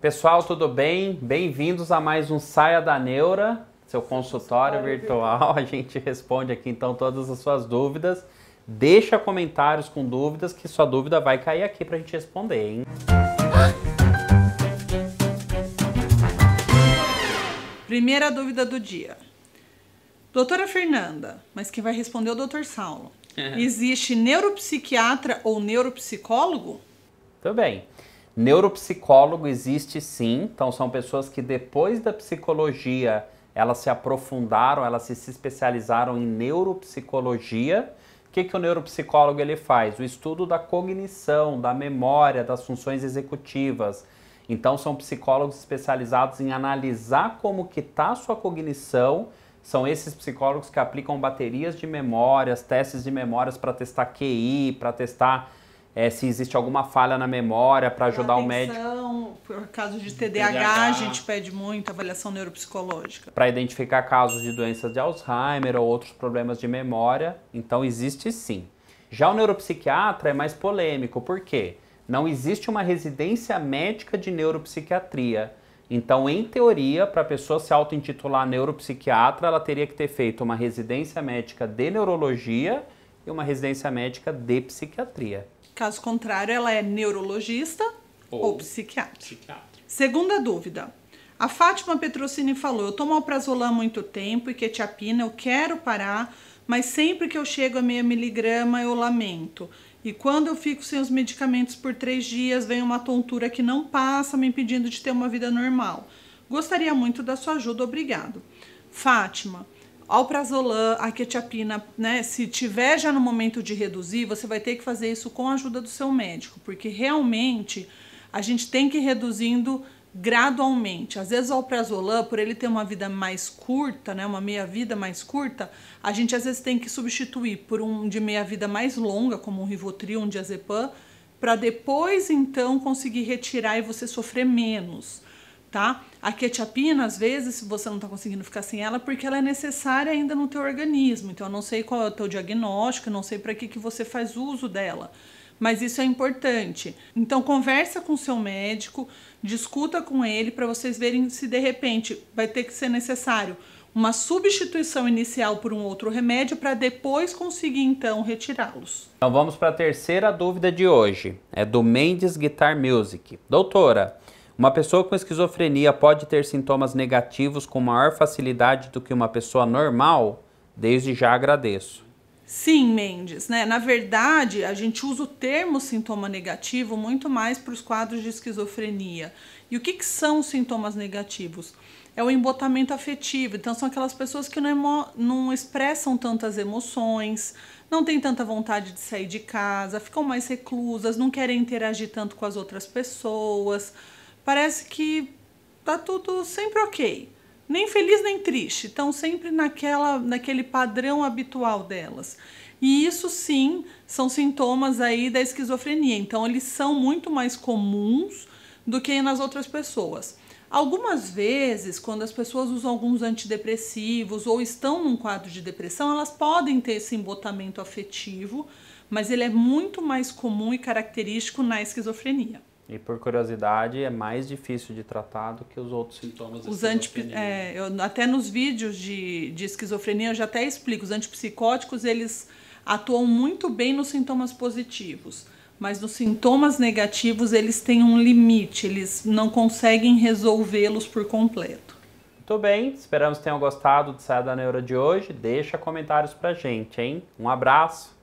Pessoal, tudo bem? Bem-vindos a mais um Saia da Neura, seu consultório virtual. A gente responde aqui então todas as suas dúvidas. Deixa comentários com dúvidas que sua dúvida vai cair aqui para a gente responder, hein? Primeira dúvida do dia. Doutora Fernanda, mas quem vai responder é o doutor Saulo. É. Existe neuropsiquiatra ou neuropsicólogo? Tudo bem. Neuropsicólogo existe sim, então são pessoas que depois da psicologia elas se aprofundaram, elas se especializaram em neuropsicologia. O que, que o neuropsicólogo ele faz? O estudo da cognição, da memória, das funções executivas. Então são psicólogos especializados em analisar como que está a sua cognição. São esses psicólogos que aplicam baterias de memórias, testes de memórias para testar QI, para testar é, se existe alguma falha na memória para ajudar Atenção, o médico. Por caso de TDAH, a gente pede muito avaliação neuropsicológica. Para identificar casos de doenças de Alzheimer ou outros problemas de memória, então existe sim. Já o neuropsiquiatra é mais polêmico, por quê? Não existe uma residência médica de neuropsiquiatria. Então, em teoria, para a pessoa se auto-intitular neuropsiquiatra, ela teria que ter feito uma residência médica de neurologia e uma residência médica de psiquiatria. Caso contrário, ela é neurologista ou, ou psiquiatra. psiquiatra. Segunda dúvida. A Fátima Petrocini falou: Eu tomo alprazolam há muito tempo e quetiapina, eu quero parar, mas sempre que eu chego a meia miligrama eu lamento. E quando eu fico sem os medicamentos por três dias, vem uma tontura que não passa, me impedindo de ter uma vida normal. Gostaria muito da sua ajuda, obrigado. Fátima, alprazolam, a quetiapina, né? Se tiver já no momento de reduzir, você vai ter que fazer isso com a ajuda do seu médico, porque realmente a gente tem que ir reduzindo gradualmente. Às vezes o alprazolam, por ele ter uma vida mais curta, né, uma meia-vida mais curta, a gente às vezes tem que substituir por um de meia-vida mais longa, como um Rivotril, um diazepam, para depois então conseguir retirar e você sofrer menos tá? A quetiapina, às vezes, se você não está conseguindo ficar sem ela, porque ela é necessária ainda no teu organismo. Então, eu não sei qual é o teu diagnóstico, não sei para que, que você faz uso dela. Mas isso é importante. Então, conversa com o seu médico, discuta com ele para vocês verem se de repente vai ter que ser necessário uma substituição inicial por um outro remédio para depois conseguir então retirá-los. Então vamos para a terceira dúvida de hoje. É do Mendes Guitar Music. Doutora, uma pessoa com esquizofrenia pode ter sintomas negativos com maior facilidade do que uma pessoa normal? Desde já agradeço. Sim, Mendes, né? Na verdade, a gente usa o termo sintoma negativo muito mais para os quadros de esquizofrenia. E o que, que são os sintomas negativos? É o embotamento afetivo. Então, são aquelas pessoas que não, não expressam tantas emoções, não têm tanta vontade de sair de casa, ficam mais reclusas, não querem interagir tanto com as outras pessoas parece que tá tudo sempre ok. Nem feliz nem triste, estão sempre naquela, naquele padrão habitual delas. E isso sim são sintomas aí da esquizofrenia. Então eles são muito mais comuns do que nas outras pessoas. Algumas vezes, quando as pessoas usam alguns antidepressivos ou estão num quadro de depressão, elas podem ter esse embotamento afetivo, mas ele é muito mais comum e característico na esquizofrenia. E por curiosidade, é mais difícil de tratar do que os outros sintomas os é, eu, Até nos vídeos de, de esquizofrenia eu já até explico, os antipsicóticos eles atuam muito bem nos sintomas positivos, mas nos sintomas negativos eles têm um limite, eles não conseguem resolvê-los por completo. Muito bem, esperamos que tenham gostado do Saia da Neura de hoje. Deixa comentários pra gente, hein? Um abraço!